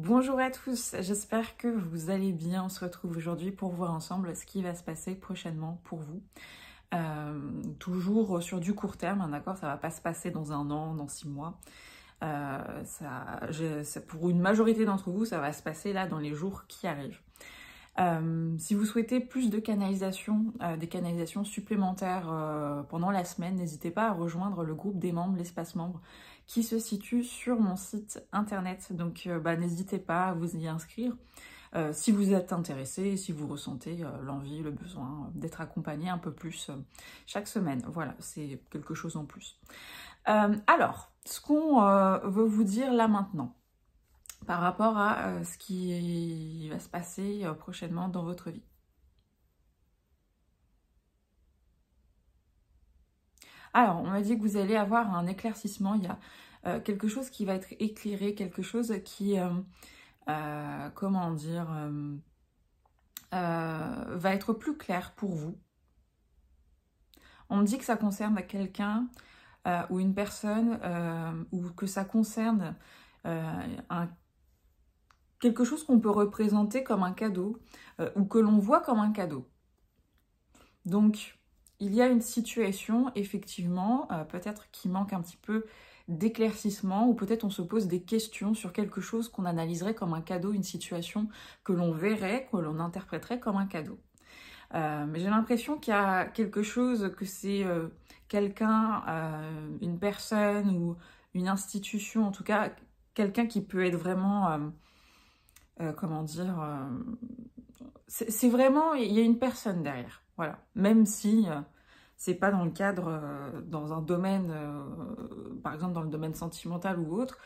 Bonjour à tous, j'espère que vous allez bien. On se retrouve aujourd'hui pour voir ensemble ce qui va se passer prochainement pour vous. Euh, toujours sur du court terme, hein, d'accord Ça va pas se passer dans un an, dans six mois. Euh, ça, pour une majorité d'entre vous, ça va se passer là dans les jours qui arrivent. Euh, si vous souhaitez plus de canalisations, des canalisations supplémentaires pendant la semaine, n'hésitez pas à rejoindre le groupe des membres, l'espace membre, qui se situe sur mon site internet. Donc euh, bah, n'hésitez pas à vous y inscrire. Euh, si vous êtes intéressé, si vous ressentez euh, l'envie, le besoin d'être accompagné un peu plus chaque semaine. Voilà, c'est quelque chose en plus. alors, ce qu'on veut vous dire là maintenant, par rapport à ce qui va se passer prochainement dans votre vie. Alors, on m'a dit que vous allez avoir un éclaircissement, il y a euh, quelque chose qui va être éclairé, quelque chose qui, euh, euh, comment dire, va être plus clair pour vous. On dit que ça concerne quelqu'un ou une personne, ou que ça concerne un quelque chose qu'on peut représenter comme un cadeau ou que l'on voit comme un cadeau. Donc, il y a une situation, effectivement, euh, peut-être qui manque un petit peu d'éclaircissement, ou peut-être on se pose des questions sur quelque chose qu'on analyserait comme un cadeau, une situation que l'on verrait, que l'on interpréterait comme un cadeau. Euh, mais j'ai l'impression qu'il y a quelque chose que c'est euh, quelqu'un, une personne ou une institution, en tout cas quelqu'un qui peut être vraiment, comment dire, c'est vraiment, il y a une personne derrière. Voilà. Même si euh, c'est pas dans le cadre, euh, dans un domaine, euh, par exemple dans le domaine sentimental ou autre,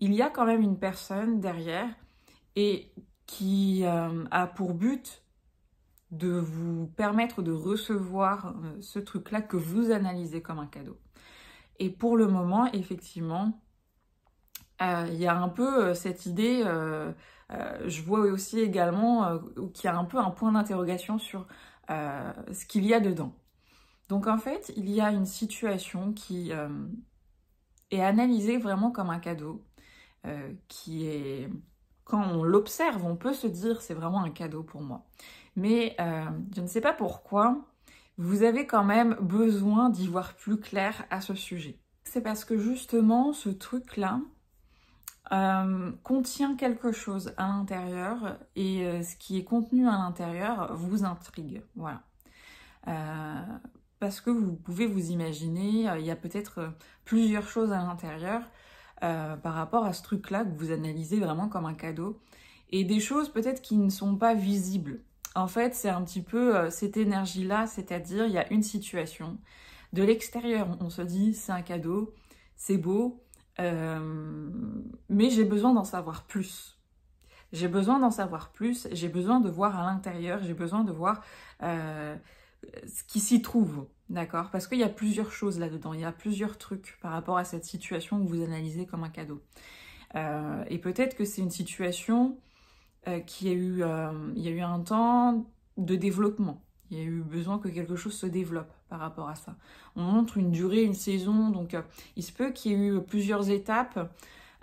il y a quand même une personne derrière et qui a pour but de vous permettre de recevoir ce truc-là que vous analysez comme un cadeau. Et pour le moment, effectivement, il y a un peu cette idée, je vois aussi également qu'il y a un peu un point d'interrogation sur euh, ce qu'il y a dedans. Donc en fait, il y a une situation qui euh, est analysée vraiment comme un cadeau, euh, qui est, quand on l'observe, on peut se dire c'est vraiment un cadeau pour moi. Mais je ne sais pas pourquoi, vous avez quand même besoin d'y voir plus clair à ce sujet. C'est parce que justement, ce truc-là, euh, contient quelque chose à l'intérieur et euh, ce qui est contenu à l'intérieur vous intrigue. Voilà. Euh, parce que vous pouvez vous imaginer, il y a peut-être plusieurs choses à l'intérieur par rapport à ce truc-là que vous analysez vraiment comme un cadeau. Et des choses peut-être qui ne sont pas visibles. En fait, c'est un petit peu cette énergie-là, c'est-à-dire il y a une situation. De l'extérieur, on se dit c'est un cadeau, c'est beau, euh, mais j'ai besoin d'en savoir plus. J'ai besoin d'en savoir plus, j'ai besoin de voir à l'intérieur, j'ai besoin de voir euh, ce qui s'y trouve, d'accord Parce qu'il y a plusieurs choses là-dedans, il y a plusieurs trucs par rapport à cette situation que vous analysez comme un cadeau. Euh, et peut-être que c'est une situation qui a eu, il y a eu un temps de développement, il y a eu besoin que quelque chose se développe par rapport à ça. On montre une durée, une saison, donc euh, il se peut qu'il y ait eu plusieurs étapes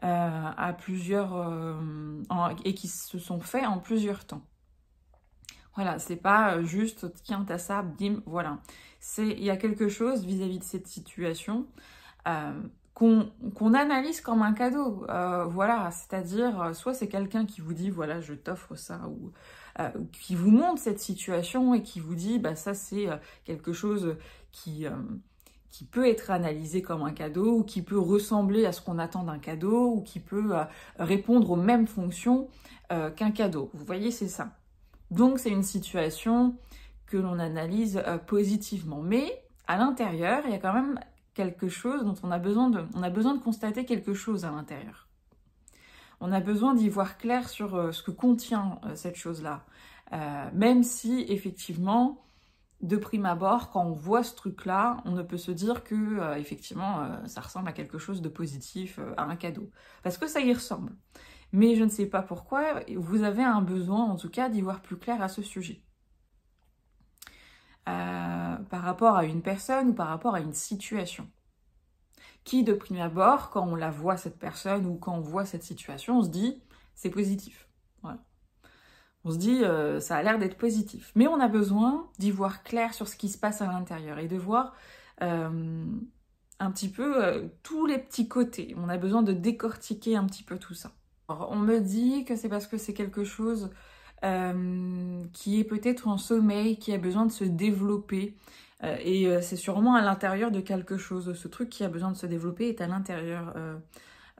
euh, à plusieurs euh, et qui se sont faits en plusieurs temps. Voilà, c'est pas juste tiens t'as ça, bim, voilà. C'est il y a quelque chose vis-à-vis de cette situation qu'on analyse comme un cadeau. voilà, c'est-à-dire soit c'est quelqu'un qui vous dit voilà je t'offre ça ou euh, qui vous montre cette situation et qui vous dit, bah ça c'est euh, quelque chose qui... Euh, qui peut être analysé comme un cadeau ou qui peut ressembler à ce qu'on attend d'un cadeau ou qui peut répondre aux mêmes fonctions qu'un cadeau. Vous voyez, c'est ça. Donc c'est une situation que l'on analyse positivement. Mais à l'intérieur, il y a quand même quelque chose dont on a besoin on a besoin de constater quelque chose à l'intérieur on a besoin d'y voir clair sur euh, ce que contient euh, cette chose-là. Euh, même si, effectivement, de prime abord, quand on voit ce truc-là, on ne peut se dire que, effectivement, ça ressemble à quelque chose de positif, à un cadeau. Parce que ça y ressemble. Mais je ne sais pas pourquoi, vous avez un besoin, en tout cas, d'y voir plus clair à ce sujet. par rapport à une personne ou par rapport à une situation qui, de prime abord, quand on la voit cette personne ou quand on voit cette situation, on se dit c'est positif. On se dit euh, ça a l'air d'être positif. Mais on a besoin d'y voir clair sur ce qui se passe à l'intérieur et de voir euh, un petit peu euh, tous les petits côtés. On a besoin de décortiquer un petit peu tout ça. on me dit que c'est parce que c'est quelque chose euh, qui est peut-être en sommeil, qui a besoin de se développer. Euh, et euh, c'est sûrement à l'intérieur de quelque chose. Ce truc qui a besoin de se développer est à l'intérieur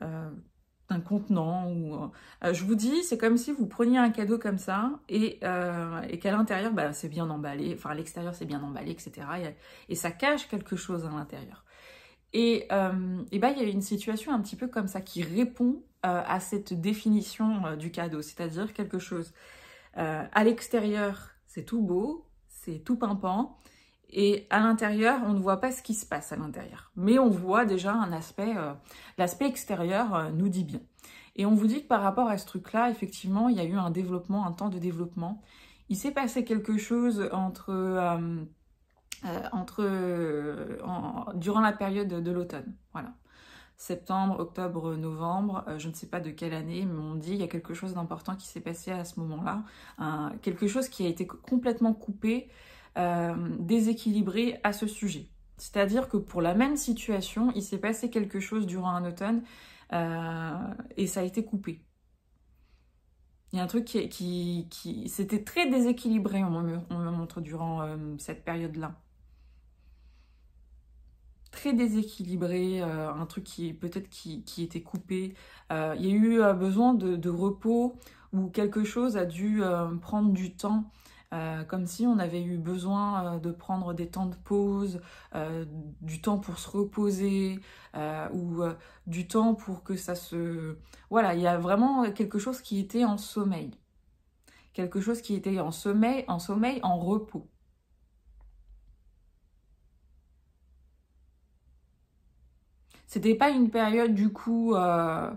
d'un contenant. Ou, je vous dis, c'est comme si vous preniez un cadeau comme ça et, qu'à l'intérieur, bah, c'est bien emballé. Enfin, à l'extérieur, c'est bien emballé, etc. Et, ça cache quelque chose à l'intérieur. Et, et bah, il y a une situation un petit peu comme ça qui répond à cette définition du cadeau, c'est-à-dire quelque chose euh, à l'extérieur, c'est tout beau, c'est tout pimpant. Et à l'intérieur, on ne voit pas ce qui se passe à l'intérieur. Mais on voit déjà un aspect, euh, l'aspect extérieur euh, nous dit bien. Et on vous dit que par rapport à ce truc-là, effectivement, il y a eu un développement, un temps de développement. Il s'est passé quelque chose entre, entre durant la période de l'automne. Voilà septembre, octobre, novembre, euh, je ne sais pas de quelle année, mais on dit il y a quelque chose d'important qui s'est passé à ce moment-là, quelque chose qui a été complètement coupé, euh, déséquilibré à ce sujet. C'est-à-dire que pour la même situation, il s'est passé quelque chose durant un automne euh, et ça a été coupé. Il y a un truc qui, qui, c'était très déséquilibré, on me, montre durant cette période-là très déséquilibré, euh, un truc qui peut-être qui, était coupé. Euh, il y a eu euh, besoin de, de, repos ou quelque chose a dû prendre du temps. comme si on avait eu besoin de prendre des temps de pause, du temps pour se reposer, ou du temps pour que ça se... Voilà, il y a vraiment quelque chose qui était en sommeil. Quelque chose qui était en sommeil, en sommeil, en repos. C'était pas une période du coup euh,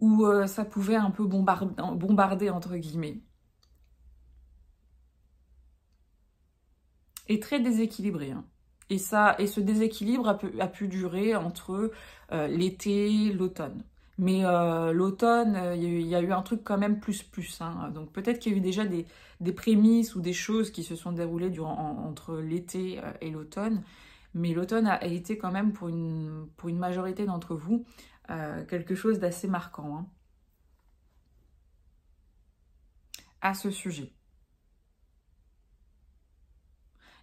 où euh, ça pouvait un peu bombarder, entre guillemets. Et très déséquilibré. Hein. Et, ça, et ce déséquilibre a pu, durer entre euh, l'été et l'automne. Mais l'automne, il y, a eu un truc quand même plus plus. Hein. Donc peut-être qu'il y a eu déjà des, des, prémices ou des choses qui se sont déroulées durant, entre l'été et l'automne. Mais l'automne a été quand même pour une, pour une majorité d'entre vous euh, quelque chose d'assez marquant hein. à ce sujet.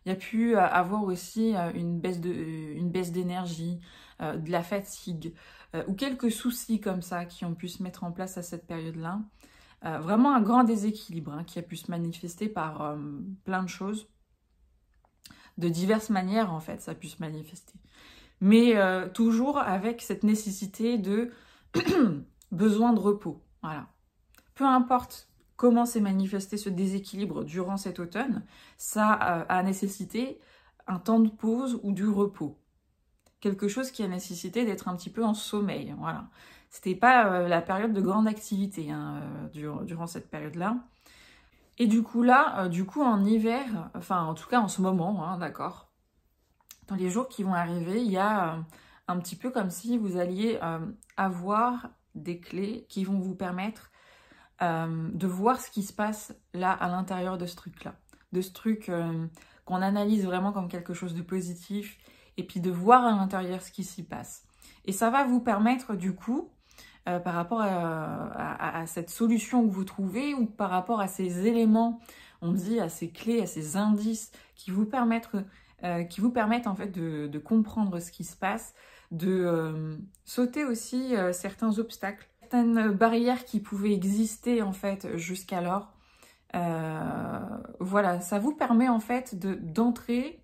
Il y a pu euh, avoir aussi euh, une baisse de, une baisse d'énergie, de la fatigue ou quelques soucis comme ça qui ont pu se mettre en place à cette période-là. vraiment un grand déséquilibre hein, qui a pu se manifester par plein de choses de diverses manières en fait ça puisse se manifester. Mais euh, toujours avec cette nécessité de besoin de repos. Voilà. Peu importe comment s'est manifesté ce déséquilibre durant cet automne, ça euh, a nécessité un temps de pause ou du repos. Quelque chose qui a nécessité d'être un petit peu en sommeil. Voilà. C'était pas euh, la période de grande activité hein, durant cette période-là. Et du coup là, euh, du coup en hiver, enfin en tout cas en ce moment, hein, d'accord, dans les jours qui vont arriver, il y a euh, un petit peu comme si vous alliez euh, avoir des clés qui vont vous permettre de voir ce qui se passe là à l'intérieur de ce truc-là, de ce truc qu'on analyse vraiment comme quelque chose de positif, et puis de voir à l'intérieur ce qui s'y passe. Et ça va vous permettre du coup euh, par rapport à, cette solution que vous trouvez ou par rapport à ces éléments, on dit à ces clés, à ces indices qui vous permettent, euh, qui vous permettent en fait de, comprendre ce qui se passe, de euh, sauter aussi certains obstacles, certaines barrières qui pouvaient exister en fait jusqu'alors. voilà, ça vous permet en fait d'entrer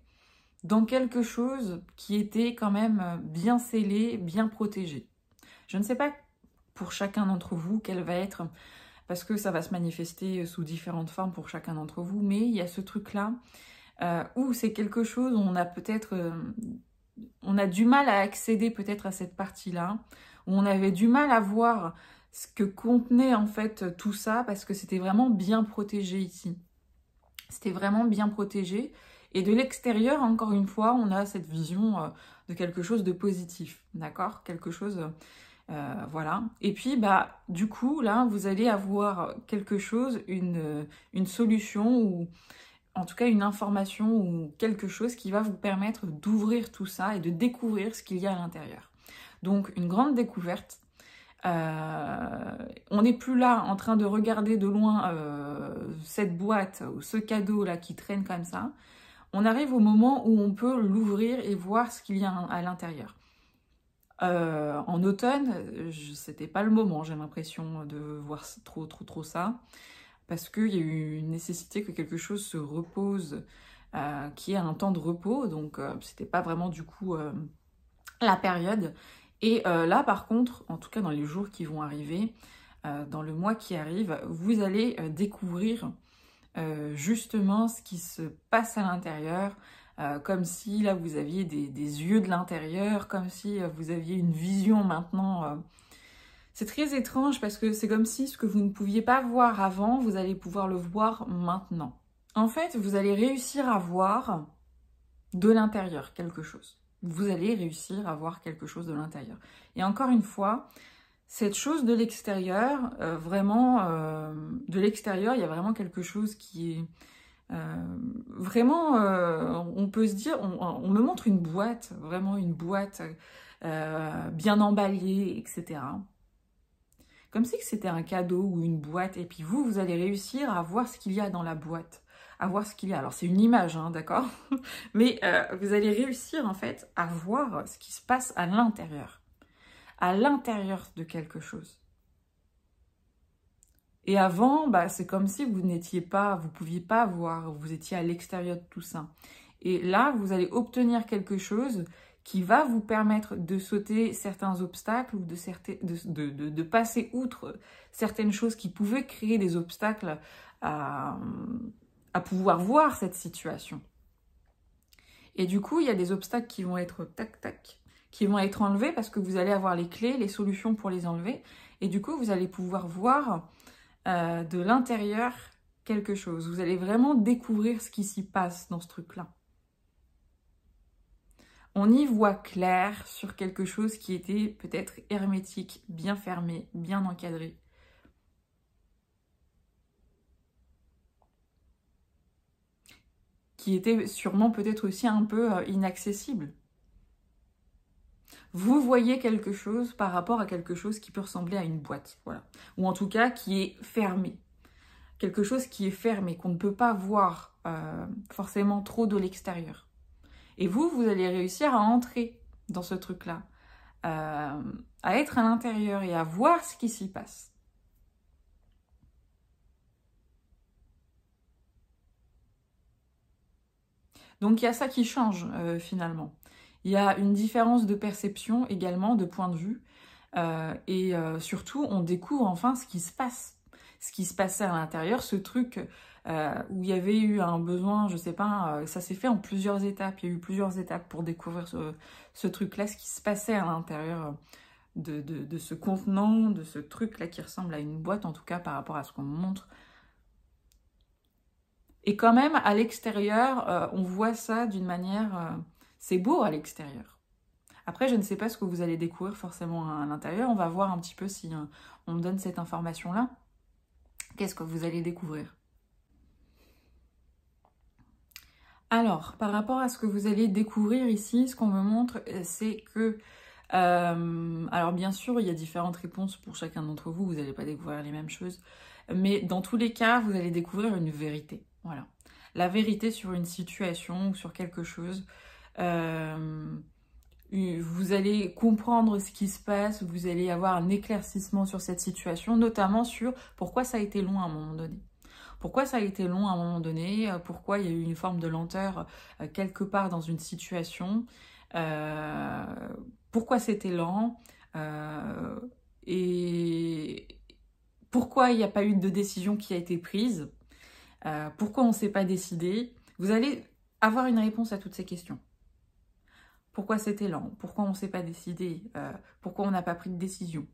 dans quelque chose qui était quand même bien scellé, bien protégé. Je ne sais pas pour chacun d'entre vous, quelle va être, parce que ça va se manifester sous différentes formes pour chacun d'entre vous, mais il y a ce truc-là euh, où c'est quelque chose, où on a peut-être, euh, on a du mal à accéder peut-être à cette partie-là, où on avait du mal à voir ce que contenait en fait tout ça, parce que c'était vraiment bien protégé ici. C'était vraiment bien protégé. Et de l'extérieur, encore une fois, on a cette vision euh, de quelque chose de positif, d'accord Quelque chose euh, voilà. Et puis, bah, du coup, là, vous allez avoir quelque chose, une, solution ou en tout cas une information ou quelque chose qui va vous permettre d'ouvrir tout ça et de découvrir ce qu'il y a à l'intérieur. Donc, une grande découverte. Euh, on n'est plus là en train de regarder de loin euh, cette boîte ou ce cadeau là qui traîne comme ça. On arrive au moment où on peut l'ouvrir et voir ce qu'il y a à l'intérieur. Euh, en automne, c'était pas le moment, j'ai l'impression, de voir trop, trop, trop ça. Parce qu'il y a eu une nécessité que quelque chose se repose, euh, qui ait un temps de repos. Donc, ce euh, c'était pas vraiment du coup la période. Et là, par contre, en tout cas dans les jours qui vont arriver, dans le mois qui arrive, vous allez découvrir justement ce qui se passe à l'intérieur, euh, comme si là vous aviez des, yeux de l'intérieur, comme si euh, vous aviez une vision maintenant. Euh. C'est très étrange parce que c'est comme si ce que vous ne pouviez pas voir avant, vous allez pouvoir le voir maintenant. En fait, vous allez réussir à voir de l'intérieur quelque chose. Vous allez réussir à voir quelque chose de l'intérieur. Et encore une fois, cette chose de l'extérieur, vraiment, de l'extérieur, il y a vraiment quelque chose qui est, euh, vraiment, euh, on peut se dire, on, me montre une boîte, vraiment une boîte euh, bien emballée, etc. Comme si c'était un cadeau ou une boîte, et puis vous, vous allez réussir à voir ce qu'il y a dans la boîte, à voir ce qu'il y a. Alors c'est une image, hein, d'accord Mais vous allez réussir en fait à voir ce qui se passe à l'intérieur, à l'intérieur de quelque chose. Et avant, bah, c'est comme si vous n'étiez pas, vous pouviez pas voir, vous étiez à l'extérieur de tout ça. Et là, vous allez obtenir quelque chose qui va vous permettre de sauter certains obstacles ou de, passer outre certaines choses qui pouvaient créer des obstacles à, à pouvoir voir cette situation. Et du coup, il y a des obstacles qui vont être tac-tac, qui vont être enlevés parce que vous allez avoir les clés, les solutions pour les enlever. Et du coup, vous allez pouvoir voir euh, de l'intérieur quelque chose. Vous allez vraiment découvrir ce qui s'y passe dans ce truc-là. On y voit clair sur quelque chose qui était peut-être hermétique, bien fermé, bien encadré. Qui était sûrement peut-être aussi un peu euh, inaccessible vous voyez quelque chose par rapport à quelque chose qui peut ressembler à une boîte, voilà. Ou en tout cas qui est fermé. Quelque chose qui est fermé, qu'on ne peut pas voir euh, forcément trop de l'extérieur. Et vous, vous allez réussir à entrer dans ce truc-là, euh, à être à l'intérieur et à voir ce qui s'y passe. Donc il y a ça qui change euh, finalement. Il y a une différence de perception également, de point de vue. Euh, et euh, surtout, on découvre enfin ce qui se passe, ce qui se passait à l'intérieur, ce truc euh, où il y avait eu un besoin, je sais pas, ça s'est fait en plusieurs étapes, il y a eu plusieurs étapes pour découvrir ce, truc-là, ce qui se passait à l'intérieur de, de, ce contenant, de ce truc-là qui ressemble à une boîte, en tout cas par rapport à ce qu'on montre. Et quand même, à l'extérieur, on voit ça d'une manière c'est beau à l'extérieur. Après, je ne sais pas ce que vous allez découvrir forcément à l'intérieur. On va voir un petit peu si euh, on me donne cette information-là. Qu'est-ce que vous allez découvrir Alors, par rapport à ce que vous allez découvrir ici, ce qu'on me montre, euh, c'est que... Euh, alors bien sûr, il y a différentes réponses pour chacun d'entre vous, vous n'allez pas découvrir les mêmes choses, mais dans tous les cas, vous allez découvrir une vérité. Voilà. La vérité sur une situation ou sur quelque chose euh, vous allez comprendre ce qui se passe, vous allez avoir un éclaircissement sur cette situation, notamment sur pourquoi ça a été long à un moment donné. Pourquoi ça a été long à un moment donné, euh, pourquoi il y a eu une forme de lenteur euh, quelque part dans une situation, pourquoi c'était lent, et pourquoi il n'y a pas eu de décision qui a été prise, pourquoi on ne s'est pas décidé. Vous allez avoir une réponse à toutes ces questions pourquoi c'était lent, pourquoi on ne s'est pas décidé, euh, pourquoi on n'a pas pris de décision.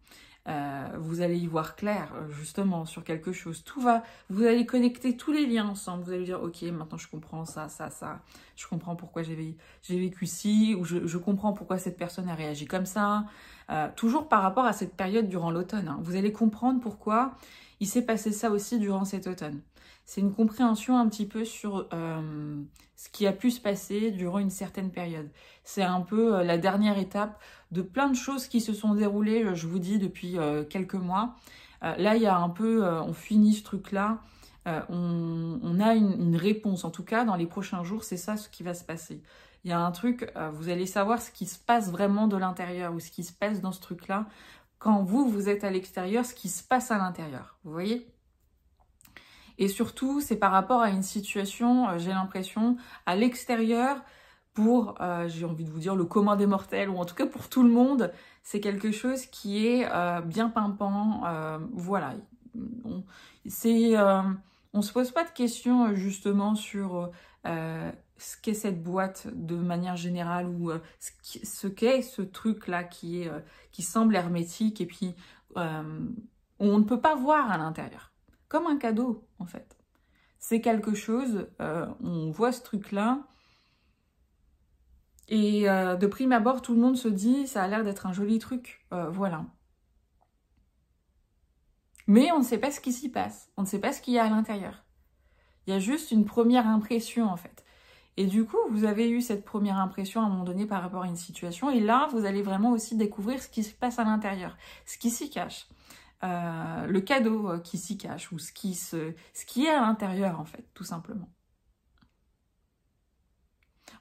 Euh, vous allez y voir clair justement sur quelque chose. Tout va, vous allez connecter tous les liens ensemble. Vous allez dire ok, maintenant je comprends ça, ça, ça. Je comprends pourquoi j'ai vécu ci ou je, comprends pourquoi cette personne a réagi comme ça. Euh, toujours par rapport à cette période durant l'automne. Hein. Vous allez comprendre pourquoi il s'est passé ça aussi durant cet automne. C'est une compréhension un petit peu sur euh, ce qui a pu se passer durant une certaine période. C'est un peu euh, la dernière étape de plein de choses qui se sont déroulées, euh, je vous dis, depuis quelques mois. là, il y a un peu, on finit ce truc-là, on, a une, une, réponse. En tout cas, dans les prochains jours, c'est ça ce qui va se passer. Il y a un truc, vous allez savoir ce qui se passe vraiment de l'intérieur ou ce qui se passe dans ce truc-là quand vous, vous êtes à l'extérieur, ce qui se passe à l'intérieur. Vous voyez Et surtout, c'est par rapport à une situation, euh, j'ai l'impression, à l'extérieur, pour, euh, j'ai envie de vous dire, le commun des mortels, ou en tout cas pour tout le monde, c'est quelque chose qui est euh, bien pimpant. voilà. On, c'est on se pose pas de questions justement sur ce qu'est cette boîte de manière générale ou euh, ce qu'est ce truc-là qui, euh, qui semble hermétique et puis euh, on ne peut pas voir à l'intérieur. Comme un cadeau, en fait. C'est quelque chose, on voit ce truc-là, et de prime abord, tout le monde se dit, ça a l'air d'être un joli truc, voilà. Mais on ne sait pas ce qui s'y passe, on ne sait pas ce qu'il y a à l'intérieur. Il y a juste une première impression, en fait. Et du coup, vous avez eu cette première impression à un moment donné par rapport à une situation. Et là, vous allez vraiment aussi découvrir ce qui se passe à l'intérieur, ce qui s'y cache, euh, le cadeau euh, qui s'y cache ou ce qui, ce qui est à l'intérieur, en fait, tout simplement.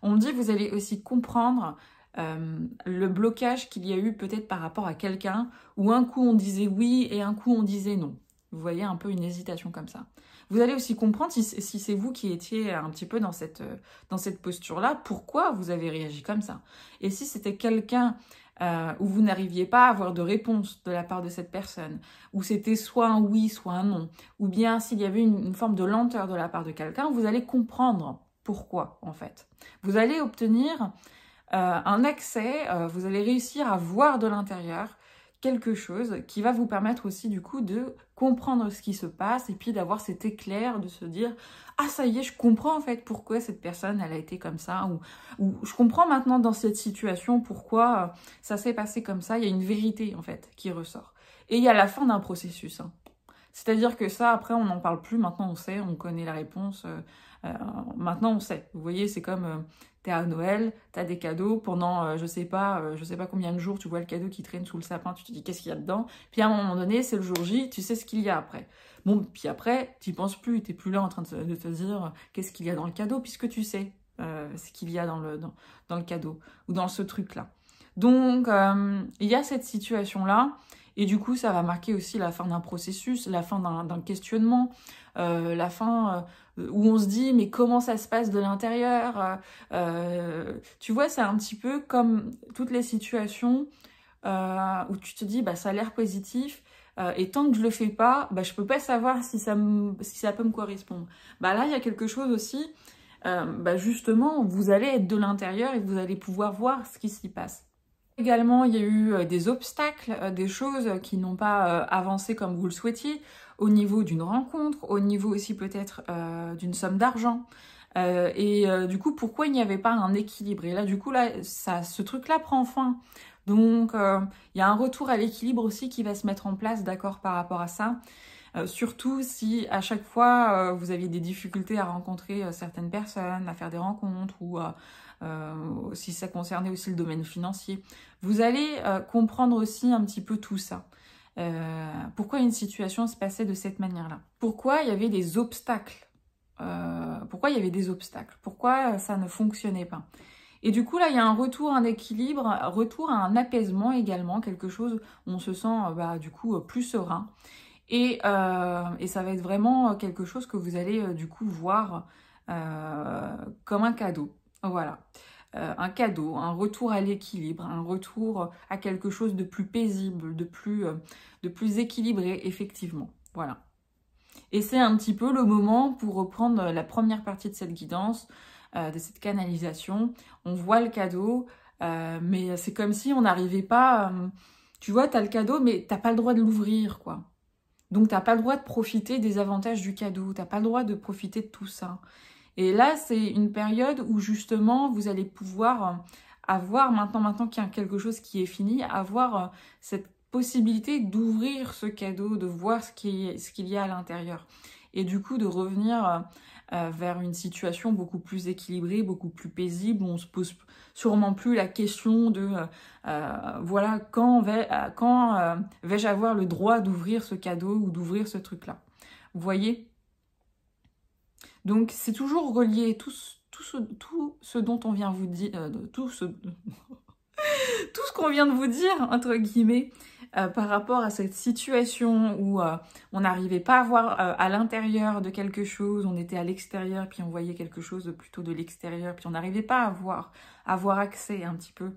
On me dit, vous allez aussi comprendre euh, le blocage qu'il y a eu peut-être par rapport à quelqu'un où un coup on disait oui et un coup on disait non. Vous voyez un peu une hésitation comme ça. Vous allez aussi comprendre si, c'est vous qui étiez un petit peu dans cette, dans cette posture-là, pourquoi vous avez réagi comme ça. Et si c'était quelqu'un euh, où vous n'arriviez pas à avoir de réponse de la part de cette personne, où c'était soit un oui, soit un non, ou bien s'il y avait une, forme de lenteur de la part de quelqu'un, vous allez comprendre pourquoi en fait. Vous allez obtenir euh, un accès, euh, vous allez réussir à voir de l'intérieur quelque chose qui va vous permettre aussi du coup de comprendre ce qui se passe et puis d'avoir cet éclair de se dire ah ça y est je comprends en fait pourquoi cette personne elle a été comme ça ou, ou je comprends maintenant dans cette situation pourquoi euh, ça s'est passé comme ça il y a une vérité en fait qui ressort et il y a la fin d'un processus hein. c'est-à-dire que ça après on n'en parle plus maintenant on sait on connaît la réponse euh, euh, maintenant on sait vous voyez c'est comme t'es à Noël, t'as des cadeaux pendant euh, je sais pas euh, je sais pas combien de jours, tu vois le cadeau qui traîne sous le sapin, tu te dis qu'est-ce qu'il y a dedans, puis à un moment donné c'est le jour J, tu sais ce qu'il y a après. Bon, puis après tu penses plus, tu n'es plus là en train de, te dire qu'est-ce qu'il y a dans le cadeau puisque tu sais euh, ce qu'il y a dans le dans, le cadeau ou dans ce truc là. Donc il y a cette situation là et du coup, ça va marquer aussi la fin d'un processus, la fin d'un questionnement, euh, la fin euh, où on se dit mais comment ça se passe de l'intérieur euh, Tu vois, c'est un petit peu comme toutes les situations où tu te dis bah ça a l'air positif. et tant que je le fais pas, bah, je peux pas savoir si ça, si ça peut me correspondre. Bah là, il y a quelque chose aussi. Bah, justement, vous allez être de l'intérieur et vous allez pouvoir voir ce qui s'y passe. Également, il y a eu euh, des obstacles, euh, des choses qui n'ont pas euh, avancé comme vous le souhaitiez, au niveau d'une rencontre, au niveau aussi peut-être d'une somme d'argent. et du coup, pourquoi il n'y avait pas un équilibre Et là, du coup, là, ça, ce truc-là prend fin. Donc, il y a un retour à l'équilibre aussi qui va se mettre en place, d'accord, par rapport à ça. Euh, surtout si à chaque fois euh, vous aviez des difficultés à rencontrer euh, certaines personnes, à faire des rencontres ou si ça concernait aussi le domaine financier. Vous allez comprendre aussi un petit peu tout ça. pourquoi une situation se passait de cette manière-là Pourquoi il y avait des obstacles Pourquoi il y avait des obstacles Pourquoi ça ne fonctionnait pas et du coup, là, il y a un retour à un équilibre, retour à un apaisement également, quelque chose où on se sent bah, du coup plus serein. Euh, et, ça va être vraiment euh, quelque chose que vous allez euh, du coup voir comme un cadeau. Voilà. un cadeau, un retour à l'équilibre, un retour à quelque chose de plus paisible, de plus, de plus équilibré, effectivement. Voilà. Et c'est un petit peu le moment pour reprendre la première partie de cette guidance, de cette canalisation. On voit le cadeau, mais c'est comme si on n'arrivait pas... tu vois, as le cadeau, mais t'as pas le droit de l'ouvrir, quoi donc t'as pas le droit de profiter des avantages du cadeau, t'as pas le droit de profiter de tout ça. Et là, c'est une période où justement vous allez pouvoir euh, avoir, maintenant, maintenant qu'il y a quelque chose qui est fini, avoir euh, cette possibilité d'ouvrir ce cadeau, de voir ce qu'il y a à l'intérieur. Et du coup, de revenir euh, euh, vers une situation beaucoup plus équilibrée, beaucoup plus paisible, où on se pose sûrement plus la question de euh, euh, voilà quand, vais, quand vais-je avoir le droit d'ouvrir ce cadeau ou d'ouvrir ce truc-là. Vous voyez Donc c'est toujours relié tout, ce, dont on vient vous dire, tout ce tout ce qu'on vient de vous dire, entre guillemets, euh, par rapport à cette situation où euh, on n'arrivait pas à voir euh, à l'intérieur de quelque chose, on était à l'extérieur, puis on voyait quelque chose plutôt de l'extérieur, puis on n'arrivait pas à voir, à avoir accès un petit peu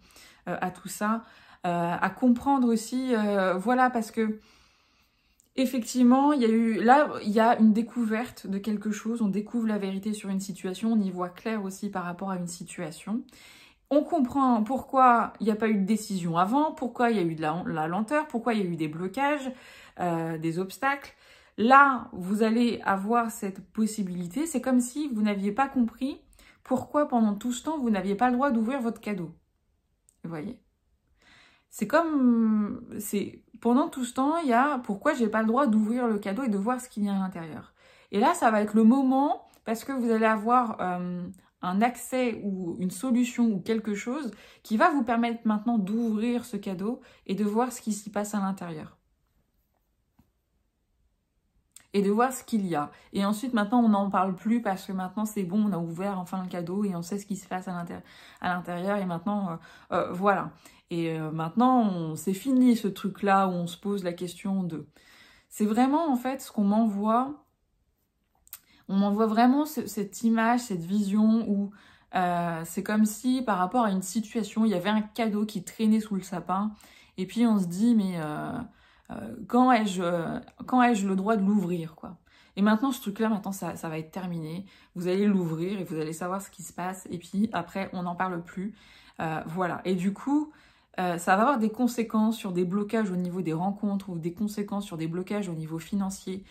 à tout ça, à comprendre aussi, voilà, parce que effectivement, il y a eu là, il y a une découverte de quelque chose. On découvre la vérité sur une situation, on y voit clair aussi par rapport à une situation on comprend pourquoi il n'y a pas eu de décision avant, pourquoi il y a eu de la, lenteur, pourquoi il y a eu des blocages, euh, des obstacles. Là, vous allez avoir cette possibilité. C'est comme si vous n'aviez pas compris pourquoi pendant tout ce temps, vous n'aviez pas le droit d'ouvrir votre cadeau. Vous voyez C'est comme... c'est Pendant tout ce temps, il y a pourquoi j'ai pas le droit d'ouvrir le cadeau et de voir ce qu'il y a à l'intérieur. Et là, ça va être le moment, parce que vous allez avoir... Euh, un accès ou une solution ou quelque chose qui va vous permettre maintenant d'ouvrir ce cadeau et de voir ce qui s'y passe à l'intérieur. Et de voir ce qu'il y a. Et ensuite, maintenant, on n'en parle plus parce que maintenant, c'est bon, on a ouvert enfin le cadeau et on sait ce qui se passe à l'intérieur. Et maintenant, euh, euh, voilà. Et euh, maintenant, c'est fini ce truc-là où on se pose la question de... C'est vraiment, en fait, ce qu'on m'envoie on m'envoie vraiment cette image, cette vision où euh, c'est comme si par rapport à une situation, il y avait un cadeau qui traînait sous le sapin. Et puis on se dit, mais euh, euh, quand ai-je le droit de l'ouvrir quoi Et maintenant, ce truc-là, maintenant, ça, va être terminé. Vous allez l'ouvrir et vous allez savoir ce qui se passe. Et puis après, on n'en parle plus. voilà. Et du coup, ça va avoir des conséquences sur des blocages au niveau des rencontres ou des conséquences sur des blocages au niveau financier.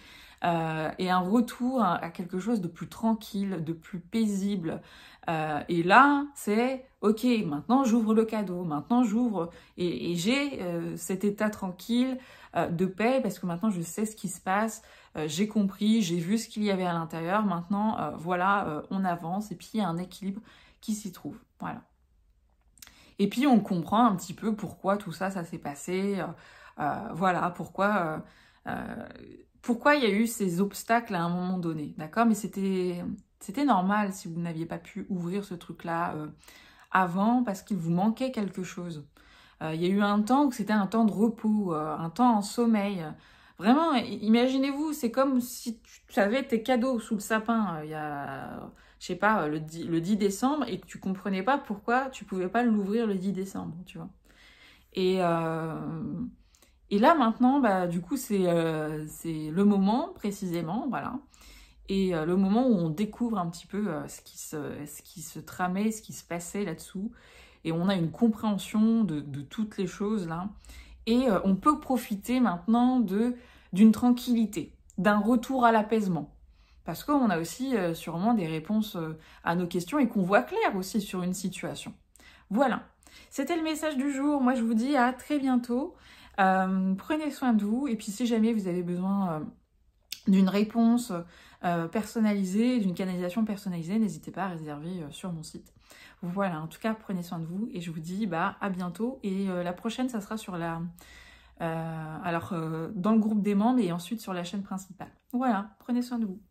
Euh, et un retour à, quelque chose de plus tranquille, de plus paisible. Euh, et là, c'est ok, maintenant j'ouvre le cadeau, maintenant j'ouvre et, j'ai euh, cet état tranquille de paix parce que maintenant je sais ce qui se passe, j'ai compris, j'ai vu ce qu'il y avait à l'intérieur. Maintenant, voilà, on avance et puis il y a un équilibre qui s'y trouve. Voilà. Et puis on comprend un petit peu pourquoi tout ça, ça s'est passé. voilà, pourquoi pourquoi il y a eu ces obstacles à un moment donné, d'accord Mais c'était normal si vous n'aviez pas pu ouvrir ce truc-là euh, avant parce qu'il vous manquait quelque chose. Euh, il y a eu un temps où c'était un temps de repos, euh, un temps en sommeil. Vraiment, imaginez-vous, c'est comme si tu avais tes cadeaux sous le sapin il y a, je sais pas, le 10, décembre et que tu comprenais pas pourquoi tu pouvais pas l'ouvrir le 10 décembre, tu vois. Et et là maintenant, bah, du coup, c'est euh, le moment précisément, voilà. Et euh, le moment où on découvre un petit peu euh, ce, qui se, ce qui se tramait, ce qui se passait là-dessous. Et on a une compréhension de, toutes les choses là. Et on peut profiter maintenant d'une tranquillité, d'un retour à l'apaisement. Parce qu'on a aussi sûrement des réponses à nos questions et qu'on voit clair aussi sur une situation. Voilà. C'était le message du jour. Moi, je vous dis à très bientôt. Euh, prenez soin de vous. Et puis si jamais vous avez besoin euh, d'une réponse euh, personnalisée, d'une canalisation personnalisée, n'hésitez pas à réserver sur mon site. Voilà, en tout cas, prenez soin de vous et je vous dis bah, à bientôt. Et la prochaine, ça sera sur la... alors, dans le groupe des membres et ensuite sur la chaîne principale. Voilà, prenez soin de vous.